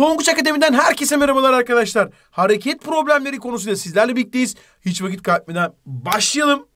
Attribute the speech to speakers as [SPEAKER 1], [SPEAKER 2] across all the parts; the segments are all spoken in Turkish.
[SPEAKER 1] Tonguç Akademi'den herkese merhabalar arkadaşlar. Hareket problemleri konusunda sizlerle birlikteyiz. Hiç vakit kaybetmeden başlayalım.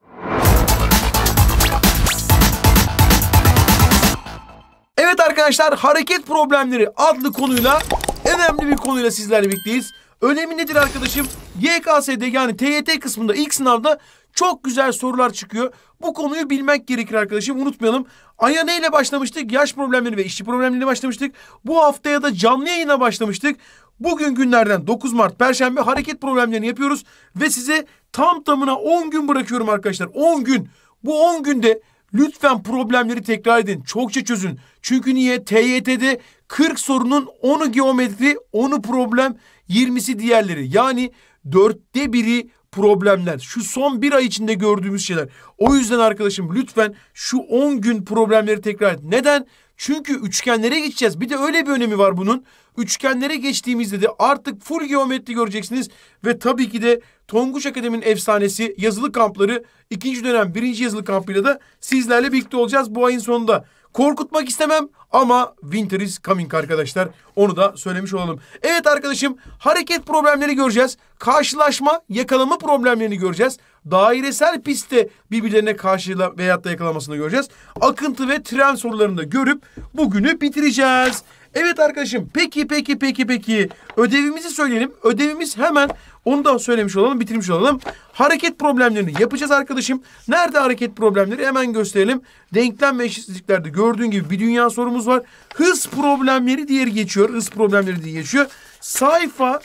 [SPEAKER 1] Evet arkadaşlar hareket problemleri adlı konuyla önemli bir konuyla sizlerle birlikteyiz. Önemi nedir arkadaşım? YKS'de yani TYT kısmında ilk sınavda çok güzel sorular çıkıyor. Bu konuyu bilmek gerekir arkadaşım. Unutmayalım. Aya neyle başlamıştık? Yaş problemleri ve işçi problemleriyle başlamıştık. Bu haftaya da canlı yayına başlamıştık. Bugün günlerden 9 Mart Perşembe hareket problemlerini yapıyoruz. Ve size tam tamına 10 gün bırakıyorum arkadaşlar. 10 gün. Bu 10 günde lütfen problemleri tekrar edin. Çokça çözün. Çünkü niye? TYT'de 40 sorunun 10'u geometri, 10'u problem, 20'si diğerleri. Yani dörtte biri problemler, şu son bir ay içinde gördüğümüz şeyler. O yüzden arkadaşım lütfen şu 10 gün problemleri tekrar et. Neden? Çünkü üçgenlere geçeceğiz. Bir de öyle bir önemi var bunun. Üçgenlere geçtiğimizde de artık full geometri göreceksiniz. Ve tabii ki de Tonguç Akademi'nin efsanesi yazılı kampları ikinci dönem birinci yazılı kampıyla da sizlerle birlikte olacağız bu ayın sonunda. Korkutmak istemem ama winter is coming arkadaşlar. Onu da söylemiş olalım. Evet arkadaşım hareket problemleri göreceğiz. Karşılaşma, yakalama problemlerini göreceğiz. Dairesel pistte birbirlerine karşıyla veyahut da yakalamasını göreceğiz. Akıntı ve tren sorularını da görüp bugünü bitireceğiz. Evet arkadaşım peki peki peki peki ödevimizi söyleyelim. Ödevimiz hemen onu da söylemiş olalım bitirmiş olalım. Hareket problemlerini yapacağız arkadaşım. Nerede hareket problemleri hemen gösterelim. Denklem ve eşitsizliklerde gördüğün gibi bir dünya sorumuz var. Hız problemleri diye geçiyor. Hız problemleri diye geçiyor. Sayfa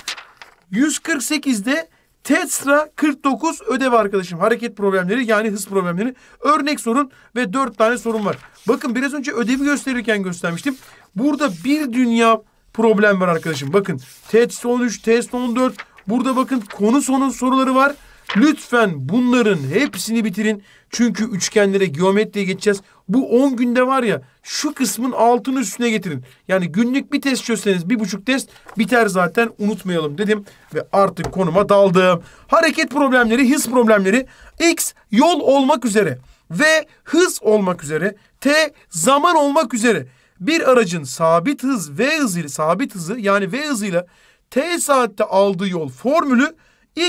[SPEAKER 1] 148'de Tetra 49 ödev arkadaşım. Hareket problemleri yani hız problemleri. Örnek sorun ve 4 tane sorun var. Bakın biraz önce ödevi gösterirken göstermiştim. Burada bir dünya problem var arkadaşım. Bakın test 13, test 14. Burada bakın konu sonun soruları var. Lütfen bunların hepsini bitirin. Çünkü üçgenlere geometriye geçeceğiz. Bu 10 günde var ya şu kısmın altını üstüne getirin. Yani günlük bir test çözseniz bir buçuk test biter zaten unutmayalım dedim. Ve artık konuma daldım. Hareket problemleri, hız problemleri X yol olmak üzere. V hız olmak üzere. T zaman olmak üzere bir aracın sabit hız v hızıyla sabit hızı yani v hızıyla t saatte aldığı yol formülü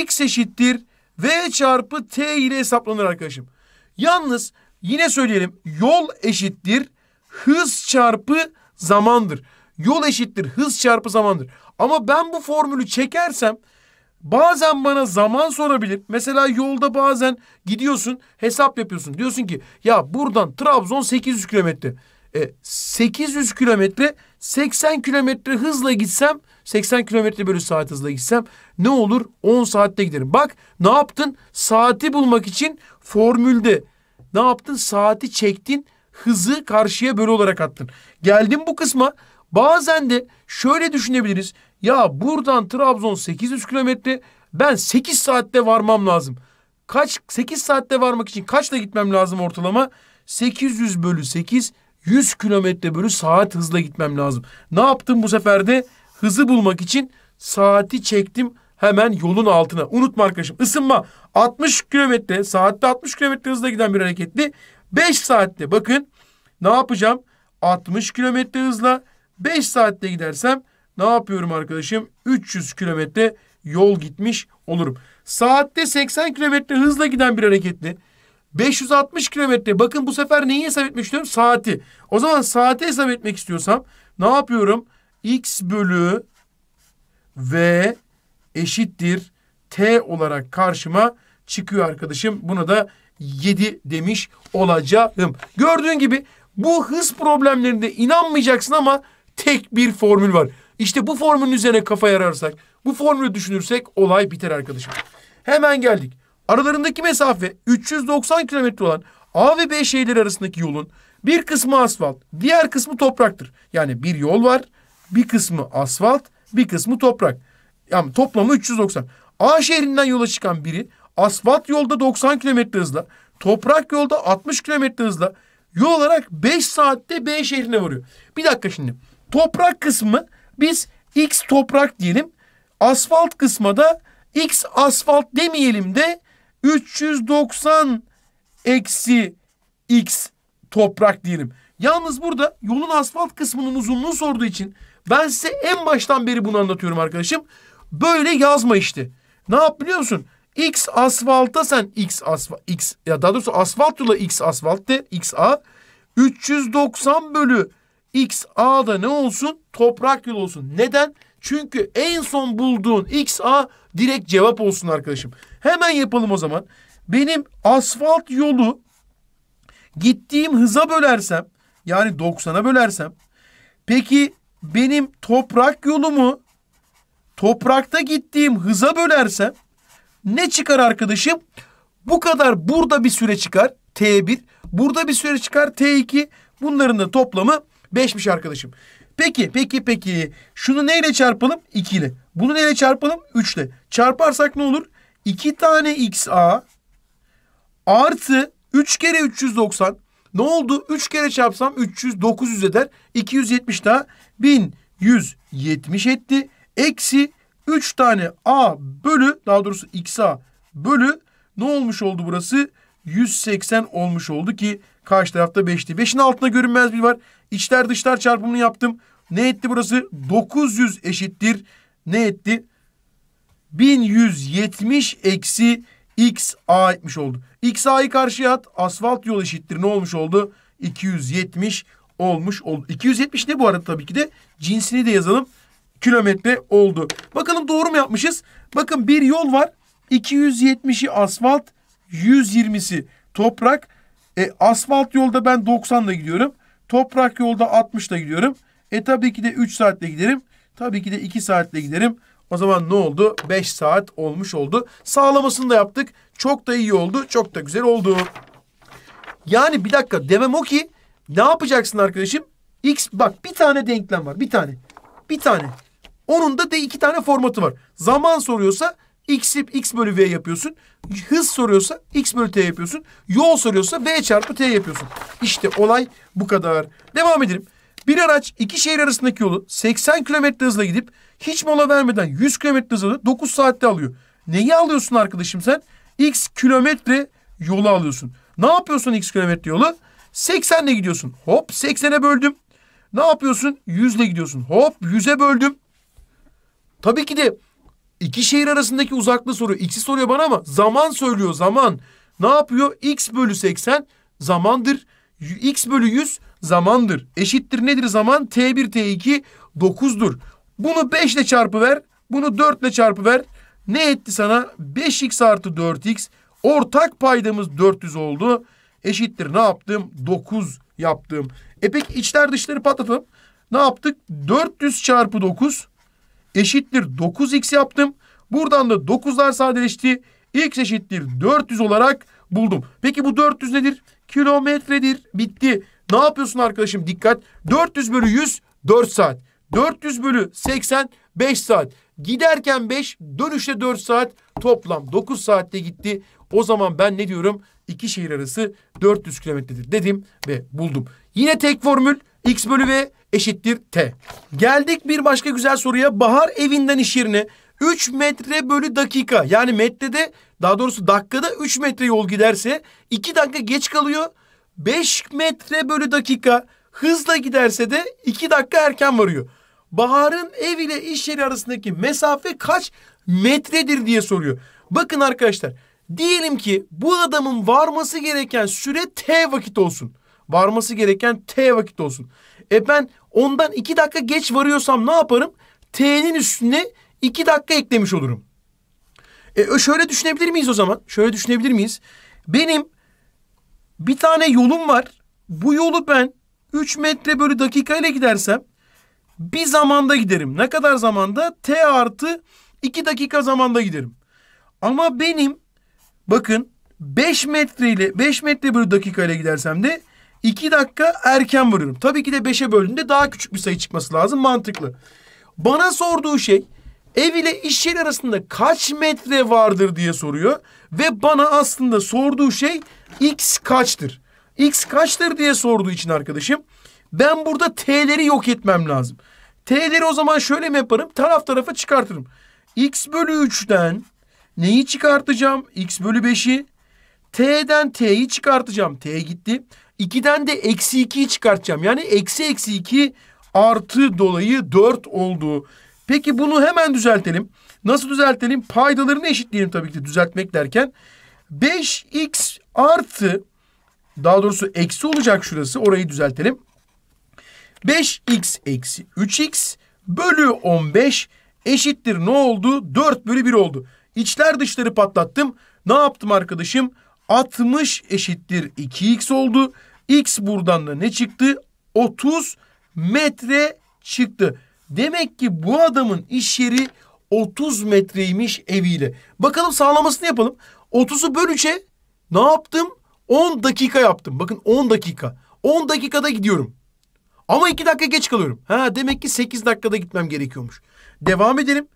[SPEAKER 1] x eşittir v çarpı t ile hesaplanır arkadaşım. Yalnız yine söyleyelim yol eşittir hız çarpı zamandır. Yol eşittir hız çarpı zamandır. Ama ben bu formülü çekersem bazen bana zaman sorabilir. Mesela yolda bazen gidiyorsun hesap yapıyorsun. Diyorsun ki ya buradan Trabzon 800 kilometre. 800 e, kilometre 80 kilometre hızla gitsem 80 kilometre bölü saat hızla gitsem ne olur? 10 saatte giderim. Bak ne yaptın? Saati bulmak için formülde ne yaptın? Saati çektin hızı karşıya bölü olarak attın. Geldim bu kısma bazen de şöyle düşünebiliriz. Ya buradan Trabzon 800 kilometre ben 8 saatte varmam lazım. Kaç 8 saatte varmak için kaçla gitmem lazım ortalama? 800 bölü 8 100 kilometre bölü saat hızla gitmem lazım. Ne yaptım bu sefer de? Hızı bulmak için saati çektim hemen yolun altına. Unutma arkadaşım ısınma. 60 kilometre saatte 60 kilometre hızla giden bir hareketli. 5 saatte bakın ne yapacağım? 60 kilometre hızla 5 saatte gidersem ne yapıyorum arkadaşım? 300 kilometre yol gitmiş olurum. Saatte 80 kilometre hızla giden bir hareketli 560 kilometre. Bakın bu sefer neyi hesap etmek istiyorum? Saati. O zaman saati hesap etmek istiyorsam ne yapıyorum? X bölü V eşittir T olarak karşıma çıkıyor arkadaşım. Buna da 7 demiş olacağım. Gördüğün gibi bu hız problemlerinde inanmayacaksın ama tek bir formül var. İşte bu formülün üzerine kafa yararsak, bu formülü düşünürsek olay biter arkadaşım. Hemen geldik. Aralarındaki mesafe 390 kilometre olan A ve B şehirleri arasındaki yolun bir kısmı asfalt, diğer kısmı topraktır. Yani bir yol var, bir kısmı asfalt, bir kısmı toprak. Yani toplamı 390. A şehrinden yola çıkan biri asfalt yolda 90 kilometre hızla, toprak yolda 60 kilometre hızla yol olarak 5 saatte B şehrine varıyor. Bir dakika şimdi. Toprak kısmı biz X toprak diyelim. Asfalt kısma da X asfalt demeyelim de 390 eksi x toprak diyelim. Yalnız burada yolun asfalt kısmının uzunluğu sorduğu için ben size en baştan beri bunu anlatıyorum arkadaşım. Böyle yazma işte. Ne yap biliyor musun? X asfalta sen X asfalt X ya daha doğrusu asfalt yola X asfalt de X A 390 bölü X A da ne olsun? Toprak yolu olsun. Neden? Çünkü en son bulduğun X A Direkt cevap olsun arkadaşım. Hemen yapalım o zaman. Benim asfalt yolu gittiğim hıza bölersem yani 90'a bölersem peki benim toprak yolumu toprakta gittiğim hıza bölersem ne çıkar arkadaşım? Bu kadar burada bir süre çıkar T1. Burada bir süre çıkar T2. Bunların da toplamı 5'miş arkadaşım. Peki, peki, peki. Şunu neyle çarpalım? 2 ile. Bunu neyle çarpalım? 3 ile. Çarparsak ne olur? 2 tane x a artı 3 kere 390. Ne oldu? 3 kere çarpsam 300 900 eder. 270 daha 1170 etti. Eksi 3 tane a bölü daha doğrusu x a bölü ne olmuş oldu burası? 180 olmuş oldu ki karşı tarafta 5'ti. 5'in altında görünmez bir var. İçler dışlar çarpımını yaptım. Ne etti burası? 900 eşittir ne etti? 1170 eksi x a etmiş oldu. X a'yı karşıya at. Asfalt yol eşittir. Ne olmuş oldu? 270 olmuş oldu. 270 ne bu arada tabii ki de? Cinsini de yazalım. Kilometre oldu. Bakalım doğru mu yapmışız? Bakın bir yol var. 270'i asfalt, 120'si toprak. E, asfalt yolda ben 90 ile gidiyorum. Toprak yolda 60 ile gidiyorum. E tabii ki de 3 saatle giderim. Tabii ki de iki saatle giderim. O zaman ne oldu? Beş saat olmuş oldu. Sağlamasını da yaptık. Çok da iyi oldu. Çok da güzel oldu. Yani bir dakika demem o ki ne yapacaksın arkadaşım? X bak bir tane denklem var. Bir tane. Bir tane. Onun da de iki tane formatı var. Zaman soruyorsa x, x bölü v yapıyorsun. Hız soruyorsa x bölü t yapıyorsun. Yol soruyorsa v çarpı t yapıyorsun. İşte olay bu kadar. Devam edelim. Bir araç iki şehir arasındaki yolu 80 kilometre hızla gidip hiç mola vermeden 100 kilometre hızla 9 saatte alıyor. Neyi alıyorsun arkadaşım sen? X kilometre yolu alıyorsun. Ne yapıyorsun X kilometre yolu? 80 ile gidiyorsun. Hop 80'e böldüm. Ne yapıyorsun? 100 ile gidiyorsun. Hop 100'e böldüm. Tabii ki de iki şehir arasındaki uzaklığı soruyor. X'i soruyor bana ama zaman söylüyor zaman. Ne yapıyor? X bölü 80 zamandır. X bölü 100 zamandır. Eşittir nedir zaman? T1, T2 9'dur. Bunu 5 ile çarpıver. Bunu 4 ile çarpıver. Ne etti sana? 5x artı 4x. Ortak paydamız 400 oldu. Eşittir ne yaptım? 9 yaptım. E peki içler dışları patlatalım. Ne yaptık? 400 çarpı 9 eşittir 9x yaptım. Buradan da 9'lar sadeleşti. X eşittir 400 olarak buldum. Peki bu 400 nedir? Kilometredir. Bitti. Ne yapıyorsun arkadaşım? Dikkat. 400 bölü 100 4 saat. 400 bölü 80 5 saat. Giderken 5 dönüşte 4 saat toplam 9 saatte gitti. O zaman ben ne diyorum? İki şehir arası 400 kilometredir dedim ve buldum. Yine tek formül x bölü v eşittir t. Geldik bir başka güzel soruya. Bahar evinden iş yerine 3 metre bölü dakika yani metrede daha doğrusu dakikada 3 metre yol giderse 2 dakika geç kalıyor 5 metre bölü dakika hızla giderse de 2 dakika erken varıyor. Bahar'ın ev ile iş yeri arasındaki mesafe kaç metredir diye soruyor. Bakın arkadaşlar diyelim ki bu adamın varması gereken süre T vakit olsun. Varması gereken T vakit olsun. E ben ondan 2 dakika geç varıyorsam ne yaparım? T'nin üstüne 2 dakika eklemiş olurum. E şöyle düşünebilir miyiz o zaman? Şöyle düşünebilir miyiz? Benim bir tane yolum var. Bu yolu ben 3 metre bölü dakika ile gidersem bir zamanda giderim. Ne kadar zamanda? T artı 2 dakika zamanda giderim. Ama benim bakın 5 metre ile 5 metre bölü dakika ile gidersem de 2 dakika erken varıyorum. Tabii ki de 5'e bölündüğünde daha küçük bir sayı çıkması lazım. Mantıklı. Bana sorduğu şey ev ile iş yeri arasında kaç metre vardır diye soruyor. Ve bana aslında sorduğu şey X kaçtır? X kaçtır diye sorduğu için arkadaşım ben burada T'leri yok etmem lazım. T'leri o zaman şöyle mi yaparım? Taraf tarafa çıkartırım. X bölü 3'ten neyi çıkartacağım? X bölü 5'i. T'den T'yi çıkartacağım. T gitti. 2'den de eksi 2'yi çıkartacağım. Yani eksi eksi 2 artı dolayı 4 oldu. Peki bunu hemen düzeltelim. Nasıl düzeltelim? Paydalarını eşitleyelim tabii ki düzeltmek derken. 5x artı daha doğrusu eksi olacak şurası. Orayı düzeltelim. 5x eksi 3x bölü 15 eşittir ne oldu? 4 bölü 1 oldu. İçler dışları patlattım. Ne yaptım arkadaşım? 60 eşittir 2x oldu. X buradan da ne çıktı? 30 metre çıktı. Demek ki bu adamın iş yeri 30 metreymiş eviyle. Bakalım sağlamasını yapalım. 30'u böl 3'e ne yaptım? 10 dakika yaptım. Bakın 10 dakika. 10 dakikada gidiyorum. Ama 2 dakika geç kalıyorum. Ha demek ki 8 dakikada gitmem gerekiyormuş. Devam edelim.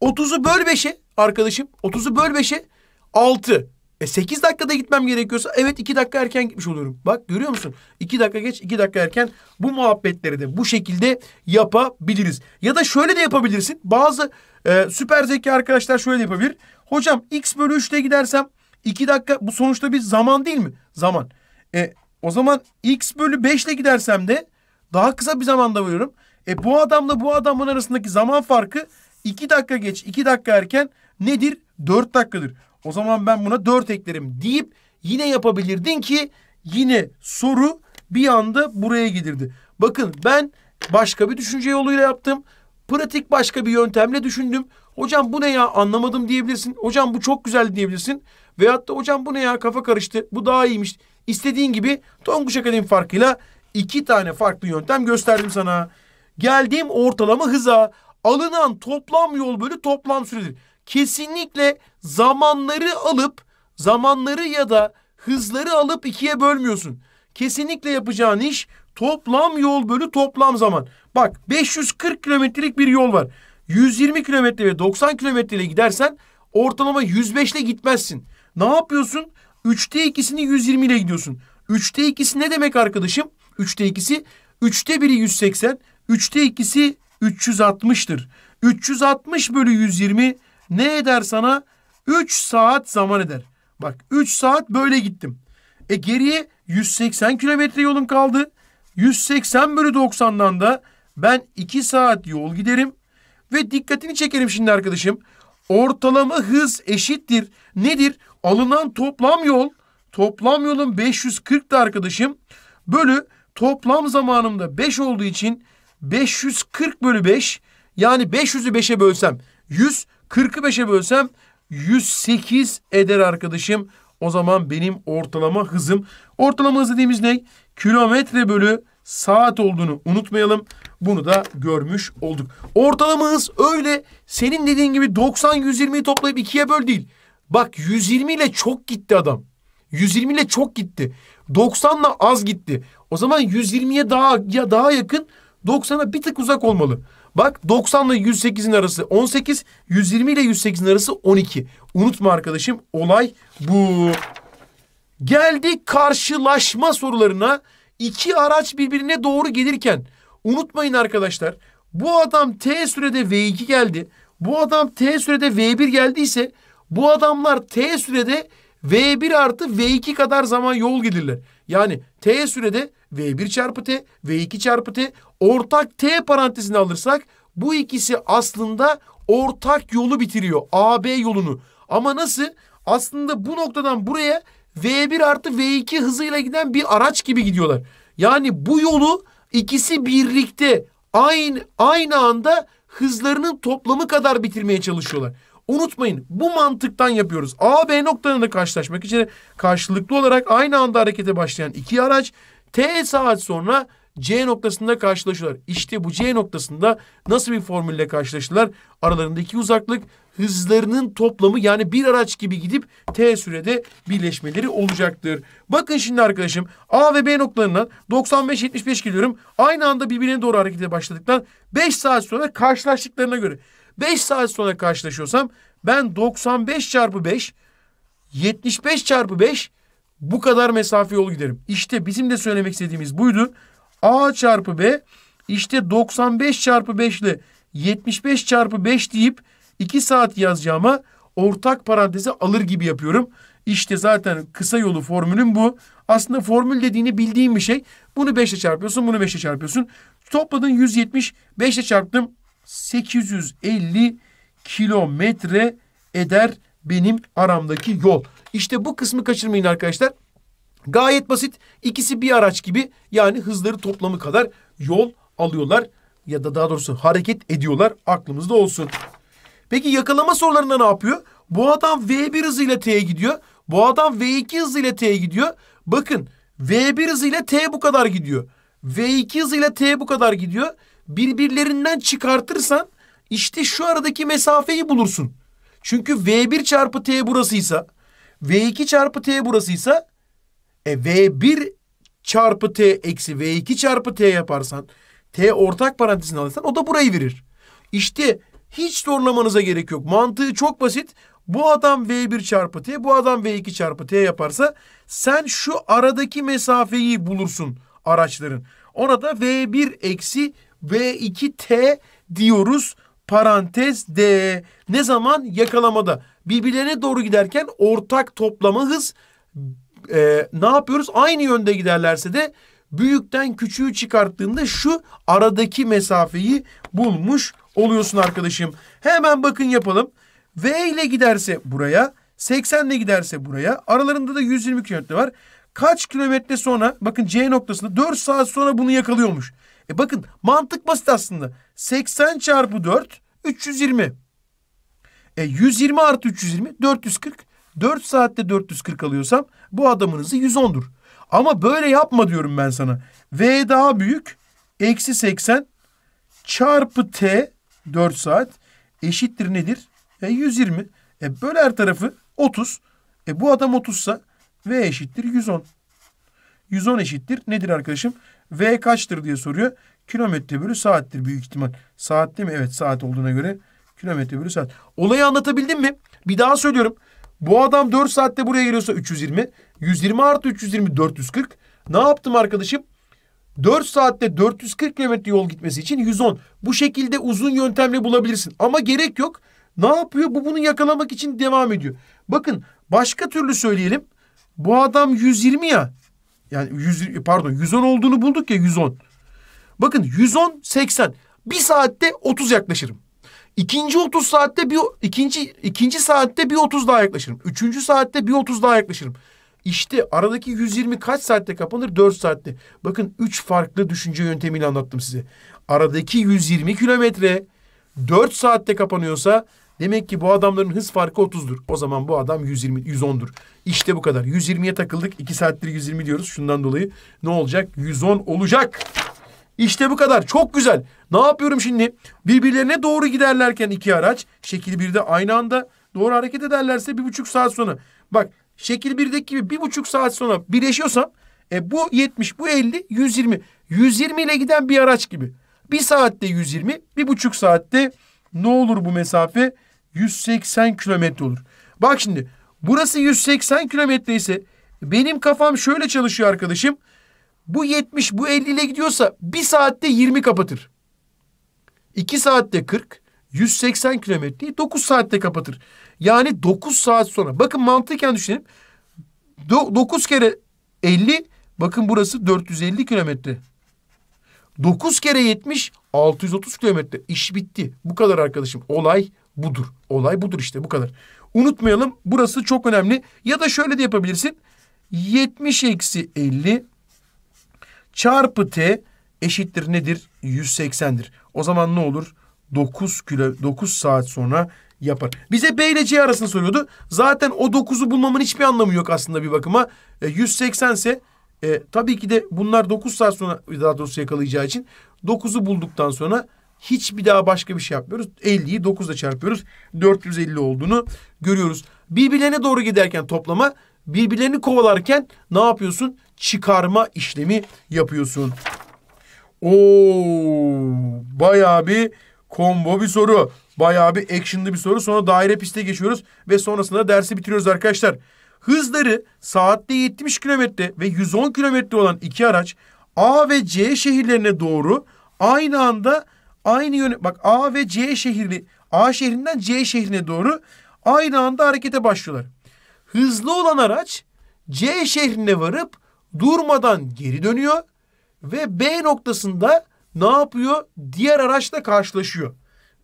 [SPEAKER 1] 30'u böl 5'e arkadaşım. 30'u böl 5'e 6. E 8 dakikada gitmem gerekiyorsa evet 2 dakika erken gitmiş oluyorum. Bak görüyor musun? 2 dakika geç 2 dakika erken bu muhabbetleri de bu şekilde yapabiliriz. Ya da şöyle de yapabilirsin. Bazı e, süper zeki arkadaşlar şöyle de yapabilir. Hocam x bölü 3 ile gidersem 2 dakika bu sonuçta bir zaman değil mi? Zaman. E, o zaman x bölü 5 ile gidersem de daha kısa bir zamanda varıyorum. E bu adamla bu adamın arasındaki zaman farkı 2 dakika geç 2 dakika erken nedir? 4 dakikadır. O zaman ben buna 4 eklerim deyip yine yapabilirdin ki yine soru bir anda buraya gelirdi. Bakın ben başka bir düşünce yoluyla yaptım. Pratik başka bir yöntemle düşündüm. Hocam bu ne ya anlamadım diyebilirsin. Hocam bu çok güzel diyebilirsin. Veyahut da hocam bu ne ya kafa karıştı. Bu daha iyiymiş. İstediğin gibi Tonguç Akademi farkıyla iki tane farklı yöntem gösterdim sana. Geldiğim ortalama hıza alınan toplam yol bölü toplam süredir. Kesinlikle zamanları alıp zamanları ya da hızları alıp ikiye bölmüyorsun. Kesinlikle yapacağın iş toplam yol bölü toplam zaman. Bak 540 kilometrelik bir yol var. 120 kilometre ve 90 kilometre ile gidersen ortalama 105 ile gitmezsin. Ne yapıyorsun? 3'te ikisini 120 ile gidiyorsun. 3'te ikisi ne demek arkadaşım? 3'te ikisi 3'te biri 180, 3'te ikisi 360'tır. 360 bölü 120 ne eder sana? 3 saat zaman eder. Bak 3 saat böyle gittim. E geriye 180 kilometre yolum kaldı. 180 bölü 90'dan da ben 2 saat yol giderim. Ve dikkatini çekelim şimdi arkadaşım. Ortalama hız eşittir. Nedir? Alınan toplam yol. Toplam yolun 540'tı arkadaşım. Bölü toplam zamanımda 5 olduğu için 540 bölü 5. Yani 500'ü 5'e bölsem 100, 5'e bölsem 108 eder arkadaşım. O zaman benim ortalama hızım. Ortalama hız dediğimiz ne? Kilometre bölü saat olduğunu unutmayalım. Bunu da görmüş olduk. Ortalama hız öyle senin dediğin gibi 90-120'yi toplayıp ikiye böl değil. Bak 120 ile çok gitti adam. 120 ile çok gitti. 90 ile az gitti. O zaman 120'ye daha ya daha yakın 90'a bir tık uzak olmalı. Bak 90 ile 108'in arası 18, 120 ile 108'in arası 12. Unutma arkadaşım olay bu. Geldik karşılaşma sorularına. İki araç birbirine doğru gelirken unutmayın arkadaşlar bu adam T sürede V2 geldi. Bu adam T sürede V1 geldiyse bu adamlar T sürede V1 artı V2 kadar zaman yol gidirler. Yani T sürede V1 çarpı T, V2 çarpı T ortak T parantezini alırsak bu ikisi aslında ortak yolu bitiriyor. AB yolunu. Ama nasıl? Aslında bu noktadan buraya V1 artı V2 hızıyla giden bir araç gibi gidiyorlar. Yani bu yolu ikisi birlikte aynı aynı anda hızlarının toplamı kadar bitirmeye çalışıyorlar. Unutmayın bu mantıktan yapıyoruz. A B noktalarını karşılaşmak için karşılıklı olarak aynı anda harekete başlayan iki araç T saat sonra C noktasında karşılaşıyorlar. İşte bu C noktasında nasıl bir formülle karşılaştılar? Aralarındaki uzaklık hızlarının toplamı yani bir araç gibi gidip T sürede birleşmeleri olacaktır. Bakın şimdi arkadaşım A ve B noktalarından 95-75 geliyorum. Aynı anda birbirine doğru harekete başladıktan 5 saat sonra karşılaştıklarına göre 5 saat sonra karşılaşıyorsam ben 95 çarpı 5 75 çarpı 5 bu kadar mesafe yol giderim. İşte bizim de söylemek istediğimiz buydu. A çarpı B işte 95 çarpı 5 ile 75 çarpı 5 deyip 2 saat yazacağıma ortak parantezi alır gibi yapıyorum. İşte zaten kısa yolu formülüm bu. Aslında formül dediğini bildiğim bir şey. Bunu 5 ile çarpıyorsun, bunu 5 ile çarpıyorsun. Topladın 170, 5 ile çarptım. 850 kilometre eder benim aramdaki yol. İşte bu kısmı kaçırmayın arkadaşlar. Gayet basit. İkisi bir araç gibi yani hızları toplamı kadar yol alıyorlar ya da daha doğrusu hareket ediyorlar aklımızda olsun. Peki yakalama sorularında ne yapıyor? Bu adam V1 hızıyla T'ye gidiyor. Bu adam V2 hızıyla T'ye gidiyor. Bakın V1 hızıyla T bu kadar gidiyor. V2 hızıyla T bu kadar gidiyor. Birbirlerinden çıkartırsan işte şu aradaki mesafeyi bulursun. Çünkü V1 çarpı T burasıysa V2 çarpı T burasıysa e, V1 çarpı T eksi V2 çarpı T yaparsan T ortak parantezine alırsan o da burayı verir. İşte hiç zorlamanıza gerek yok. Mantığı çok basit. Bu adam V1 çarpı T, bu adam V2 çarpı T yaparsa sen şu aradaki mesafeyi bulursun araçların. Ona da V1 eksi V2 T diyoruz parantez D. Ne zaman yakalamada? Birbirlerine doğru giderken ortak toplama hız e, ne yapıyoruz? Aynı yönde giderlerse de büyükten küçüğü çıkarttığında şu aradaki mesafeyi bulmuş oluyorsun arkadaşım. Hemen bakın yapalım. V ile giderse buraya, 80 ile giderse buraya. Aralarında da 120 kilometre var. Kaç kilometre sonra bakın C noktasında 4 saat sonra bunu yakalıyormuş. E bakın mantık basit aslında. 80 çarpı 4 320. E 120 artı 320 440. 4 saatte 440 alıyorsam bu adamın hızı 110'dur. Ama böyle yapma diyorum ben sana. V daha büyük eksi 80 çarpı T 4 saat eşittir nedir? E 120. E böyle her tarafı 30. E bu adam 30'sa V eşittir 110. 110 eşittir nedir arkadaşım? V kaçtır diye soruyor. Kilometre bölü saattir büyük ihtimal. Saat değil mi? Evet saat olduğuna göre kilometre bölü saat. Olayı anlatabildim mi? Bir daha söylüyorum. Bu adam 4 saatte buraya geliyorsa 320. 120 artı 320 440. Ne yaptım arkadaşım? 4 saatte 440 km yol gitmesi için 110. Bu şekilde uzun yöntemle bulabilirsin. Ama gerek yok. Ne yapıyor? Bu bunu yakalamak için devam ediyor. Bakın başka türlü söyleyelim. Bu adam 120 ya. Yani 100, pardon 110 olduğunu bulduk ya 110. Bakın 110 80. Bir saatte 30 yaklaşırım. İkinci 30 saatte bir ikinci ikinci saatte bir 30 daha yaklaşırım. Üçüncü saatte bir 30 daha yaklaşırım. İşte aradaki 120 kaç saatte kapanır? 4 saatte. Bakın üç farklı düşünce yöntemiyle anlattım size. Aradaki 120 kilometre 4 saatte kapanıyorsa demek ki bu adamların hız farkı 30'dur. O zaman bu adam 120 110'dur. İşte bu kadar. 120'ye takıldık. 2 saattir 120 diyoruz şundan dolayı. Ne olacak? 110 olacak. İşte bu kadar. Çok güzel. Ne yapıyorum şimdi? Birbirlerine doğru giderlerken iki araç şekil birde aynı anda doğru hareket ederlerse bir buçuk saat sonra. Bak şekil birdeki gibi bir buçuk saat sonra birleşiyorsam e, bu 70, bu 50, 120. 120 ile giden bir araç gibi. Bir saatte 120, bir buçuk saatte ne olur bu mesafe? 180 kilometre olur. Bak şimdi burası 180 kilometre ise benim kafam şöyle çalışıyor arkadaşım bu 70 bu 50 ile gidiyorsa bir saatte 20 kapatır. 2 saatte 40, 180 kilometreyi 9 saatte kapatır. Yani 9 saat sonra. Bakın mantıken düşünelim. 9 kere 50, bakın burası 450 kilometre. 9 kere 70, 630 kilometre. İş bitti. Bu kadar arkadaşım. Olay budur. Olay budur işte bu kadar. Unutmayalım burası çok önemli. Ya da şöyle de yapabilirsin. 70 eksi 50 çarpı t eşittir nedir? 180'dir. O zaman ne olur? 9 kilo 9 saat sonra yapar. Bize B ile C arasını soruyordu. Zaten o 9'u bulmamın hiçbir anlamı yok aslında bir bakıma. E, 180 ise e, tabii ki de bunlar 9 saat sonra daha doğrusu yakalayacağı için 9'u bulduktan sonra hiçbir daha başka bir şey yapmıyoruz. 50'yi 9'la çarpıyoruz. 450 olduğunu görüyoruz. Birbirlerine doğru giderken toplama birbirlerini kovalarken ne yapıyorsun? Çıkarma işlemi yapıyorsun. Oo, bayağı bir combo bir soru. Bayağı bir action'lı bir soru. Sonra daire piste geçiyoruz ve sonrasında dersi bitiriyoruz arkadaşlar. Hızları saatte 70 km ve 110 km olan iki araç A ve C şehirlerine doğru aynı anda aynı yön bak A ve C şehirli A şehrinden C şehrine doğru aynı anda harekete başlıyorlar. Hızlı olan araç C şehrine varıp durmadan geri dönüyor ve B noktasında ne yapıyor? Diğer araçla karşılaşıyor.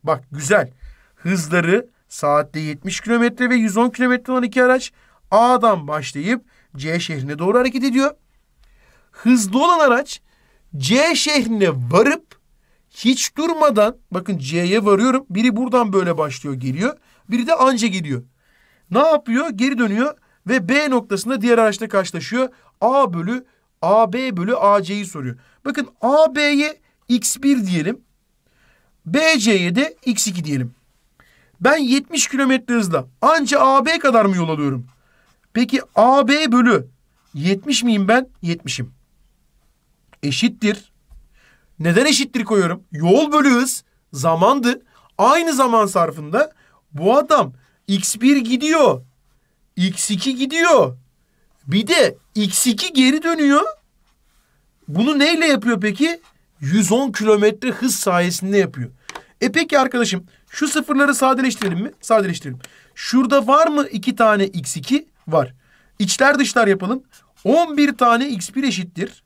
[SPEAKER 1] Bak güzel. Hızları saatte 70 kilometre ve 110 kilometre olan iki araç A'dan başlayıp C şehrine doğru hareket ediyor. Hızlı olan araç C şehrine varıp hiç durmadan bakın C'ye varıyorum. Biri buradan böyle başlıyor geliyor. Biri de anca geliyor. Ne yapıyor? Geri dönüyor ve B noktasında diğer araçla karşılaşıyor. A bölü AB bölü AC'yi soruyor. Bakın AB'ye X1 diyelim. BC'ye de X2 diyelim. Ben 70 kilometre hızla anca AB kadar mı yol alıyorum? Peki AB bölü 70 miyim ben? 70'im. Eşittir. Neden eşittir koyuyorum? Yol bölü hız zamandı. Aynı zaman sarfında bu adam X1 gidiyor. X2 gidiyor. Bir de X2 geri dönüyor. Bunu neyle yapıyor peki? 110 kilometre hız sayesinde yapıyor. E peki arkadaşım şu sıfırları sadeleştirelim mi? Sadeleştirelim. Şurada var mı iki tane x2? Var. İçler dışlar yapalım. 11 tane x1 eşittir.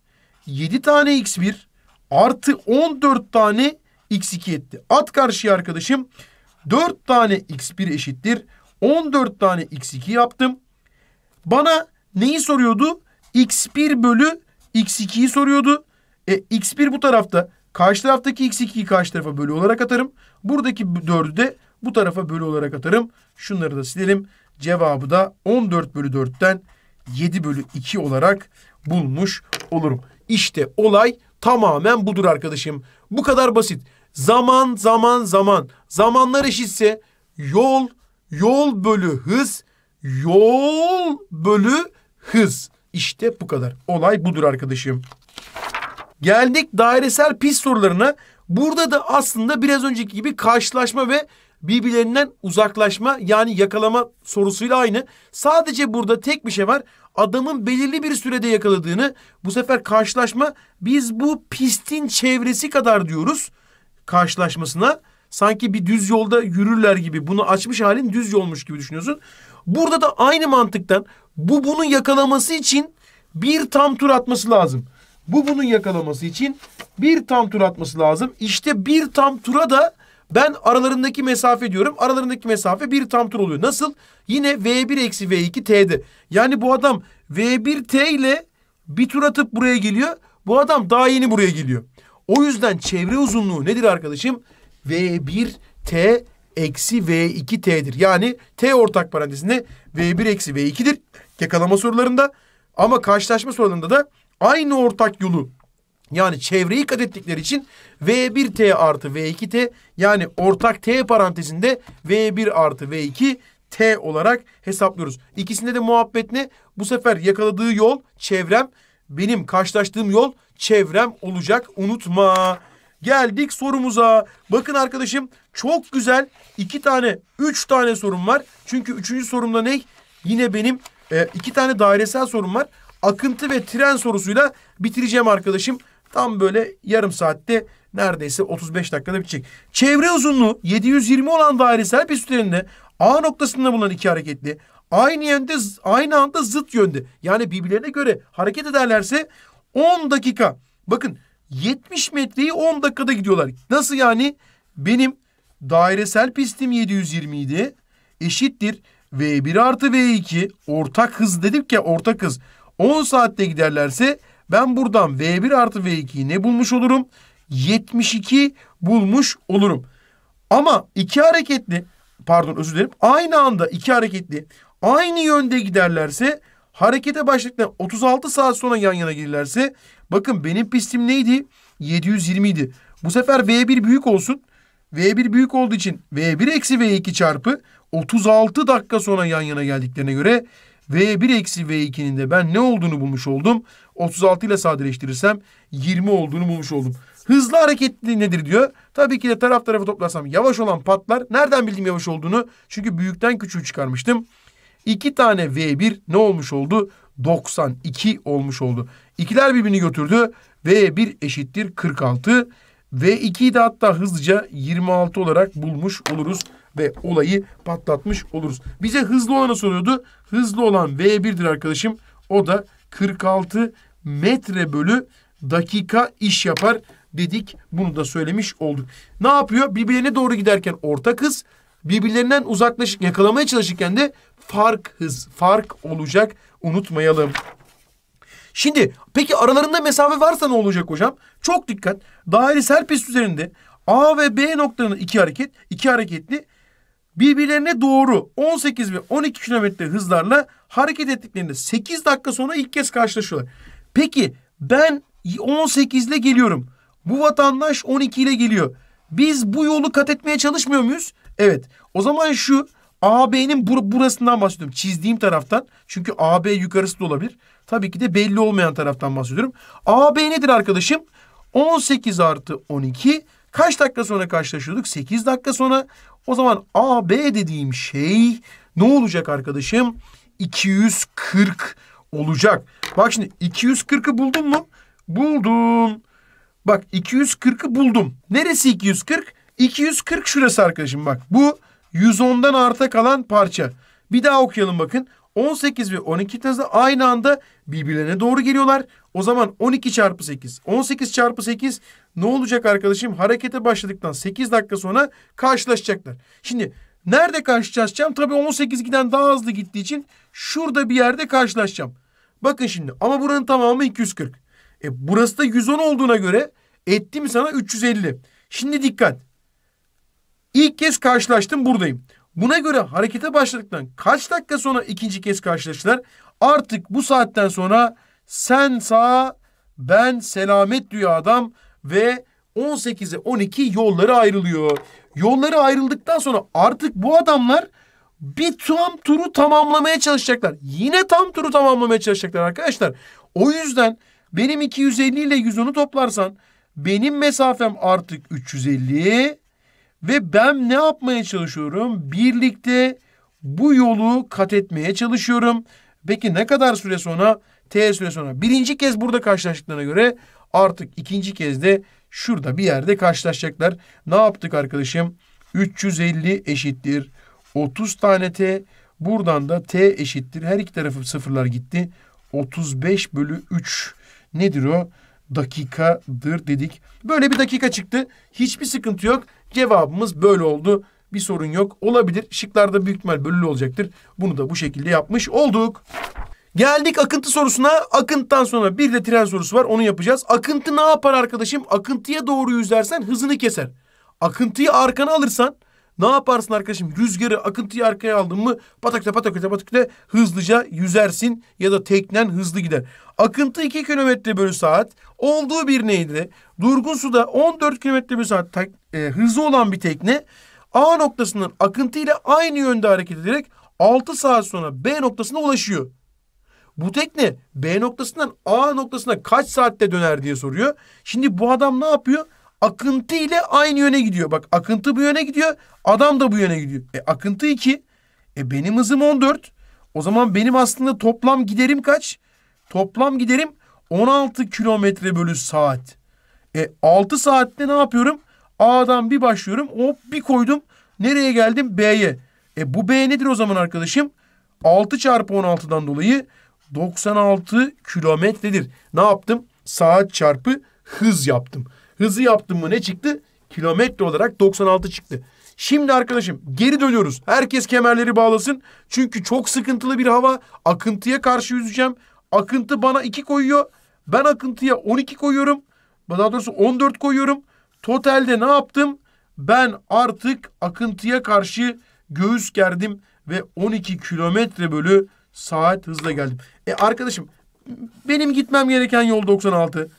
[SPEAKER 1] 7 tane x1 artı 14 tane x2 etti. At karşıya arkadaşım. 4 tane x1 eşittir 14 tane x2 yaptım. Bana neyi soruyordu? x1 bölü x2'yi soruyordu. E, x1 bu tarafta. Karşı taraftaki x2'yi karşı tarafa bölü olarak atarım. Buradaki 4'ü de bu tarafa bölü olarak atarım. Şunları da silelim. Cevabı da 14 bölü 4'ten 7 bölü 2 olarak bulmuş olurum. İşte olay tamamen budur arkadaşım. Bu kadar basit. Zaman, zaman, zaman. Zamanlar eşitse yol, yol bölü hız, yol bölü hız. işte bu kadar. Olay budur arkadaşım. Geldik dairesel pis sorularına. Burada da aslında biraz önceki gibi karşılaşma ve birbirlerinden uzaklaşma yani yakalama sorusuyla aynı. Sadece burada tek bir şey var. Adamın belirli bir sürede yakaladığını bu sefer karşılaşma biz bu pistin çevresi kadar diyoruz karşılaşmasına sanki bir düz yolda yürürler gibi bunu açmış halin düz yolmuş gibi düşünüyorsun. Burada da aynı mantıktan bu bunun yakalaması için bir tam tur atması lazım. Bu bunun yakalaması için bir tam tur atması lazım. İşte bir tam tura da ben aralarındaki mesafe diyorum. Aralarındaki mesafe bir tam tur oluyor. Nasıl? Yine V1 eksi V2 T'de. Yani bu adam V1 T ile bir tur atıp buraya geliyor. Bu adam daha yeni buraya geliyor. O yüzden çevre uzunluğu nedir arkadaşım? V1T eksi V2T'dir. Yani T ortak parantezinde V1 eksi V2'dir. Yakalama sorularında ama karşılaşma sorularında da aynı ortak yolu yani çevreyi kat ettikleri için V1T artı V2T yani ortak T parantezinde V1 artı V2 T olarak hesaplıyoruz. İkisinde de muhabbet ne? Bu sefer yakaladığı yol çevrem benim karşılaştığım yol çevrem olacak unutma. Geldik sorumuza. Bakın arkadaşım çok güzel iki tane, üç tane sorum var. Çünkü üçüncü sorumda ne? Yine benim e, iki tane dairesel sorum var. Akıntı ve tren sorusuyla bitireceğim arkadaşım. Tam böyle yarım saatte neredeyse 35 dakikada bitecek. Çevre uzunluğu 720 olan dairesel bir sütlerinde A noktasında bulunan iki hareketli aynı yönde aynı anda zıt yönde yani birbirlerine göre hareket ederlerse 10 dakika. Bakın 70 metreyi 10 dakikada gidiyorlar. Nasıl yani? Benim dairesel pistim 720 idi. Eşittir V1 artı V2 ortak hız dedik ya ortak hız. 10 saatte giderlerse ben buradan V1 artı V2'yi ne bulmuş olurum? 72 bulmuş olurum. Ama iki hareketli pardon özür dilerim aynı anda iki hareketli aynı yönde giderlerse harekete başladıktan 36 saat sonra yan yana gelirlerse bakın benim pistim neydi? 720 idi. Bu sefer V1 büyük olsun. V1 büyük olduğu için V1 eksi V2 çarpı 36 dakika sonra yan yana geldiklerine göre V1 eksi V2'nin de ben ne olduğunu bulmuş oldum. 36 ile sadeleştirirsem 20 olduğunu bulmuş oldum. Hızlı hareketli nedir diyor. Tabii ki de taraf tarafa toplarsam yavaş olan patlar. Nereden bildim yavaş olduğunu? Çünkü büyükten küçüğü çıkarmıştım. 2 tane V1 ne olmuş oldu? 92 olmuş oldu. İkiler birbirini götürdü. V1 eşittir 46. V2'yi de hatta hızlıca 26 olarak bulmuş oluruz ve olayı patlatmış oluruz. Bize hızlı olanı soruyordu. Hızlı olan V1'dir arkadaşım. O da 46 metre bölü dakika iş yapar dedik. Bunu da söylemiş olduk. Ne yapıyor? Birbirine doğru giderken ortak hız birbirlerinden uzaklaşık yakalamaya çalışırken de fark hız, fark olacak unutmayalım. Şimdi peki aralarında mesafe varsa ne olacak hocam? Çok dikkat. Dairesel pist üzerinde A ve B noktalarının iki hareket, iki hareketli birbirlerine doğru 18 ve 12 km hızlarla hareket ettiklerinde 8 dakika sonra ilk kez karşılaşıyorlar. Peki ben 18 ile geliyorum. Bu vatandaş 12 ile geliyor. Biz bu yolu kat etmeye çalışmıyor muyuz? Evet. O zaman şu AB'nin bur burasından bahsediyorum. Çizdiğim taraftan. Çünkü AB yukarısı da olabilir. Tabii ki de belli olmayan taraftan bahsediyorum. AB nedir arkadaşım? 18 artı 12. Kaç dakika sonra karşılaşıyorduk? 8 dakika sonra. O zaman AB dediğim şey ne olacak arkadaşım? 240 olacak. Bak şimdi 240'ı buldum mu? Buldum. Bak 240'ı buldum. Neresi 240? 240 şurası arkadaşım bak. Bu 110'dan arta kalan parça. Bir daha okuyalım bakın. 18 ve 12 tazı aynı anda birbirlerine doğru geliyorlar. O zaman 12 çarpı 8, 18 çarpı 8 ne olacak arkadaşım? Harekete başladıktan 8 dakika sonra karşılaşacaklar. Şimdi nerede karşılaşacağım? Tabii 18 giden daha hızlı gittiği için şurada bir yerde karşılaşacağım. Bakın şimdi ama buranın tamamı 240. E burası da 110 olduğuna göre ettim sana 350. Şimdi dikkat. İlk kez karşılaştım buradayım. Buna göre harekete başladıktan kaç dakika sonra ikinci kez karşılaştılar? Artık bu saatten sonra sen sağ ben selamet diyor adam ve 18'e 12 yolları ayrılıyor. Yolları ayrıldıktan sonra artık bu adamlar bir tam turu tamamlamaya çalışacaklar. Yine tam turu tamamlamaya çalışacaklar arkadaşlar. O yüzden benim 250 ile 110'u toplarsan benim mesafem artık 350 ve ben ne yapmaya çalışıyorum? Birlikte bu yolu kat etmeye çalışıyorum. Peki ne kadar süre sonra? T süre sonra. Birinci kez burada karşılaştıklarına göre artık ikinci kez de şurada bir yerde karşılaşacaklar. Ne yaptık arkadaşım? 350 eşittir. 30 tane T. Buradan da T eşittir. Her iki tarafı sıfırlar gitti. 35 bölü 3 nedir o? Dakikadır dedik. Böyle bir dakika çıktı. Hiçbir sıkıntı yok. Cevabımız böyle oldu. Bir sorun yok. Olabilir. Şıklarda büyük ihtimal bölülü olacaktır. Bunu da bu şekilde yapmış olduk. Geldik akıntı sorusuna. Akıntıdan sonra bir de tren sorusu var. Onu yapacağız. Akıntı ne yapar arkadaşım? Akıntıya doğru yüzersen hızını keser. Akıntıyı arkana alırsan ne yaparsın arkadaşım? Rüzgarı, akıntıyı arkaya aldın mı patakta patakta patakta hızlıca yüzersin ya da teknen hızlı gider. Akıntı 2 kilometre bölü saat olduğu bir neydi? Durgun suda 14 kilometre bölü saat tek, e, hızı olan bir tekne A noktasından akıntı ile aynı yönde hareket ederek 6 saat sonra B noktasına ulaşıyor. Bu tekne B noktasından A noktasına kaç saatte döner diye soruyor. Şimdi bu adam ne yapıyor? akıntı ile aynı yöne gidiyor. Bak akıntı bu yöne gidiyor. Adam da bu yöne gidiyor. E akıntı 2. E benim hızım 14. O zaman benim aslında toplam giderim kaç? Toplam giderim 16 kilometre bölü saat. E 6 saatte ne yapıyorum? A'dan bir başlıyorum. Hop bir koydum. Nereye geldim? B'ye. E bu B nedir o zaman arkadaşım? 6 çarpı 16'dan dolayı 96 kilometredir. Ne yaptım? Saat çarpı hız yaptım. Hızı yaptım mı ne çıktı? Kilometre olarak 96 çıktı. Şimdi arkadaşım geri dönüyoruz. Herkes kemerleri bağlasın. Çünkü çok sıkıntılı bir hava. Akıntıya karşı yüzeceğim. Akıntı bana 2 koyuyor. Ben akıntıya 12 koyuyorum. Daha doğrusu 14 koyuyorum. Totalde ne yaptım? Ben artık akıntıya karşı göğüs gerdim ve 12 kilometre bölü saat hızla geldim. E arkadaşım benim gitmem gereken yol 96.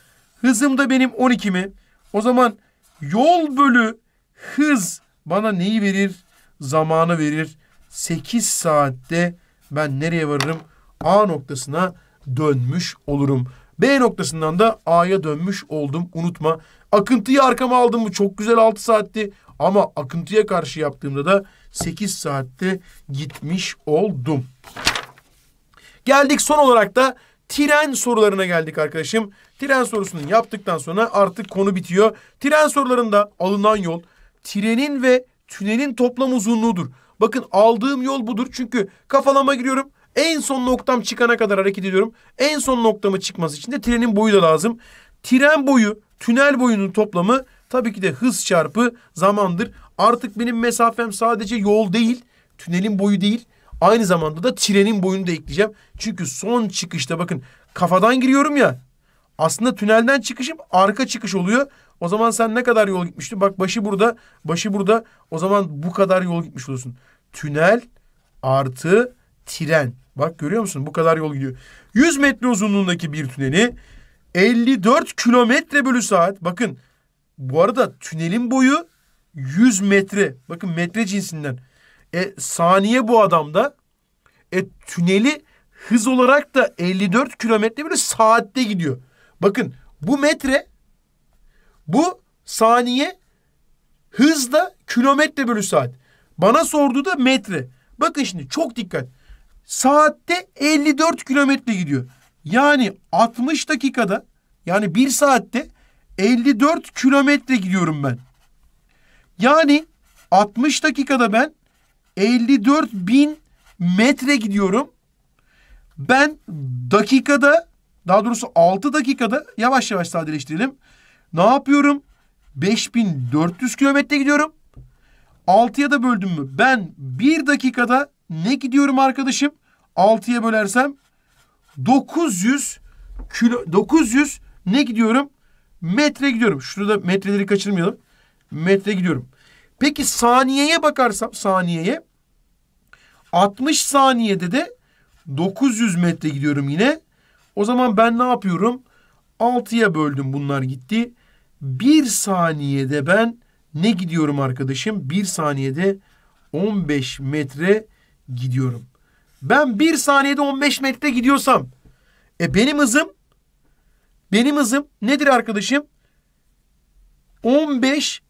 [SPEAKER 1] Hızım da benim 12 mi? O zaman yol bölü hız bana neyi verir? Zamanı verir. 8 saatte ben nereye varırım? A noktasına dönmüş olurum. B noktasından da A'ya dönmüş oldum. Unutma. Akıntıyı arkama aldım mı çok güzel 6 saatti. Ama akıntıya karşı yaptığımda da 8 saatte gitmiş oldum. Geldik son olarak da tren sorularına geldik arkadaşım. Tren sorusunu yaptıktan sonra artık konu bitiyor. Tren sorularında alınan yol trenin ve tünelin toplam uzunluğudur. Bakın aldığım yol budur. Çünkü kafalama giriyorum. En son noktam çıkana kadar hareket ediyorum. En son noktamı çıkması için de trenin boyu da lazım. Tren boyu, tünel boyunun toplamı tabii ki de hız çarpı zamandır. Artık benim mesafem sadece yol değil, tünelin boyu değil, Aynı zamanda da tirenin boyunu da ekleyeceğim. Çünkü son çıkışta bakın kafadan giriyorum ya. Aslında tünelden çıkışım arka çıkış oluyor. O zaman sen ne kadar yol gitmiştin? Bak başı burada, başı burada. O zaman bu kadar yol gitmiş olursun. Tünel artı tren. Bak görüyor musun? Bu kadar yol gidiyor. 100 metre uzunluğundaki bir tüneli 54 kilometre bölü saat. Bakın bu arada tünelin boyu 100 metre. Bakın metre cinsinden. E, saniye bu adamda. E, tüneli hız olarak da 54 kilometre bölü saatte gidiyor. Bakın bu metre bu saniye hız da kilometre bölü saat. Bana sordu da metre. Bakın şimdi çok dikkat. Saatte 54 kilometre gidiyor. Yani 60 dakikada yani bir saatte 54 kilometre gidiyorum ben. Yani 60 dakikada ben 54 bin metre gidiyorum. Ben dakikada daha doğrusu 6 dakikada yavaş yavaş sadeleştirelim. Ne yapıyorum? 5400 kilometre gidiyorum. 6'ya da böldüm mü? Ben 1 dakikada ne gidiyorum arkadaşım? 6'ya bölersem 900 kilo 900 ne gidiyorum? Metre gidiyorum. Şurada metreleri kaçırmayalım. Metre gidiyorum. Peki saniyeye bakarsam saniyeye 60 saniyede de 900 metre gidiyorum yine. O zaman ben ne yapıyorum? 6'ya böldüm bunlar gitti. 1 saniyede ben ne gidiyorum arkadaşım? 1 saniyede 15 metre gidiyorum. Ben 1 saniyede 15 metre gidiyorsam e benim hızım benim hızım nedir arkadaşım? 15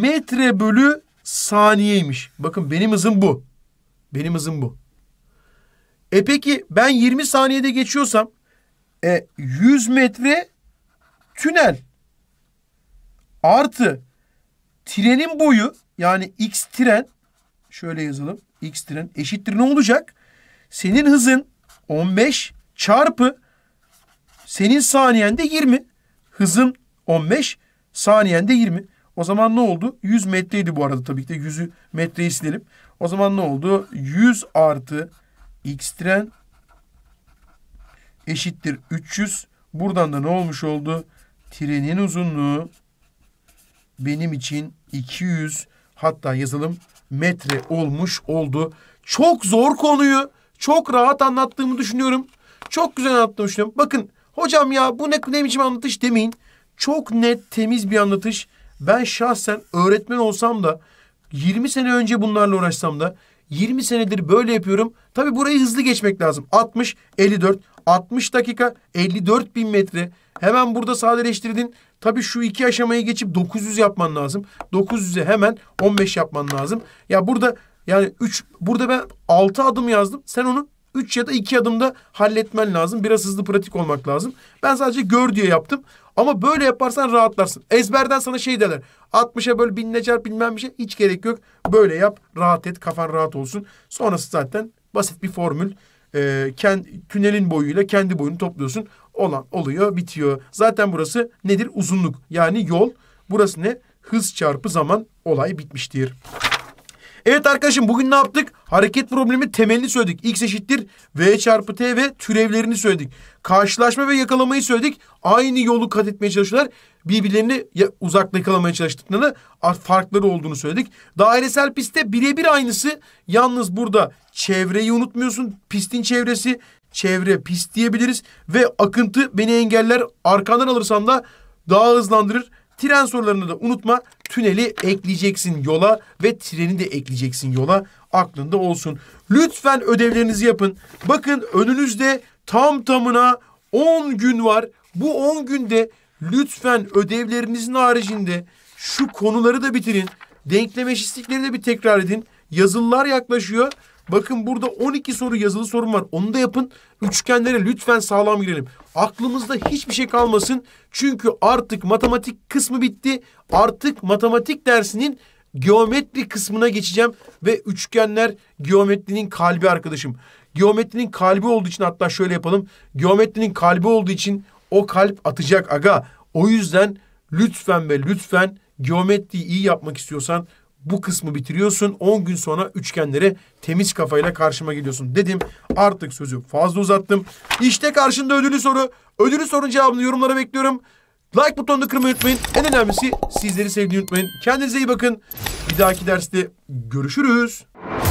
[SPEAKER 1] metre bölü saniyeymiş. Bakın benim hızım bu. Benim hızım bu. E peki ben 20 saniyede geçiyorsam e, 100 metre tünel artı trenin boyu yani x tren şöyle yazalım. x tren eşittir ne olacak? Senin hızın 15 çarpı senin saniyende 20. Hızın 15 saniyende 20. O zaman ne oldu? 100 metreydi bu arada tabii ki de 100'ü metreyi silelim. O zaman ne oldu? 100 artı x'tren eşittir 300. Buradan da ne olmuş oldu? Trenin uzunluğu benim için 200 hatta yazalım metre olmuş oldu. Çok zor konuyu çok rahat anlattığımı düşünüyorum. Çok güzel anlattığımı düşünüyorum. Bakın hocam ya bu ne, ne biçim anlatış demeyin. Çok net temiz bir anlatış. Ben şahsen öğretmen olsam da 20 sene önce bunlarla uğraşsam da 20 senedir böyle yapıyorum. Tabi burayı hızlı geçmek lazım. 60, 54, 60 dakika, 54 bin metre. Hemen burada sadeleştirdin. Tabi şu iki aşamayı geçip 900 yapman lazım. 900'e hemen 15 yapman lazım. Ya burada yani 3 burada ben 6 adım yazdım. Sen onu 3 ya da 2 adımda halletmen lazım. Biraz hızlı pratik olmak lazım. Ben sadece gör diye yaptım. Ama böyle yaparsan rahatlarsın. Ezberden sana şey derler. 60'a böyle binine çarp bilmem bir şey. Hiç gerek yok. Böyle yap. Rahat et. Kafan rahat olsun. Sonrası zaten basit bir formül. Ee, kend, tünelin boyuyla kendi boyunu topluyorsun. Olan oluyor bitiyor. Zaten burası nedir? Uzunluk. Yani yol. Burası ne? Hız çarpı zaman olay bitmiştir. Evet arkadaşım bugün ne yaptık? Hareket problemi temelini söyledik. X eşittir V çarpı T ve türevlerini söyledik. Karşılaşma ve yakalamayı söyledik. Aynı yolu kat etmeye çalışıyorlar. Birbirlerini uzakta yakalamaya çalıştıklarını farkları olduğunu söyledik. Dairesel pistte birebir aynısı. Yalnız burada çevreyi unutmuyorsun. Pistin çevresi çevre pist diyebiliriz. Ve akıntı beni engeller. Arkandan alırsan da daha hızlandırır. Tren sorularını da unutma tüneli ekleyeceksin yola ve treni de ekleyeceksin yola. Aklında olsun. Lütfen ödevlerinizi yapın. Bakın önünüzde tam tamına 10 gün var. Bu 10 günde lütfen ödevlerinizin haricinde şu konuları da bitirin. denkleme Denklemeşistikleri de bir tekrar edin. Yazılılar yaklaşıyor. Bakın burada 12 soru yazılı sorum var. Onu da yapın. Üçgenlere lütfen sağlam girelim. Aklımızda hiçbir şey kalmasın. Çünkü artık matematik kısmı bitti. Artık matematik dersinin geometri kısmına geçeceğim. Ve üçgenler geometrinin kalbi arkadaşım. Geometrinin kalbi olduğu için hatta şöyle yapalım. Geometrinin kalbi olduğu için o kalp atacak aga. O yüzden lütfen ve lütfen geometriyi iyi yapmak istiyorsan bu kısmı bitiriyorsun. 10 gün sonra üçgenlere temiz kafayla karşıma geliyorsun dedim. Artık sözü fazla uzattım. İşte karşında ödülü soru. Ödülü sorunun cevabını yorumlara bekliyorum. Like butonunu kırmayı unutmayın. En önemlisi sizleri sevdiğini unutmayın. Kendinize iyi bakın. Bir dahaki derste görüşürüz.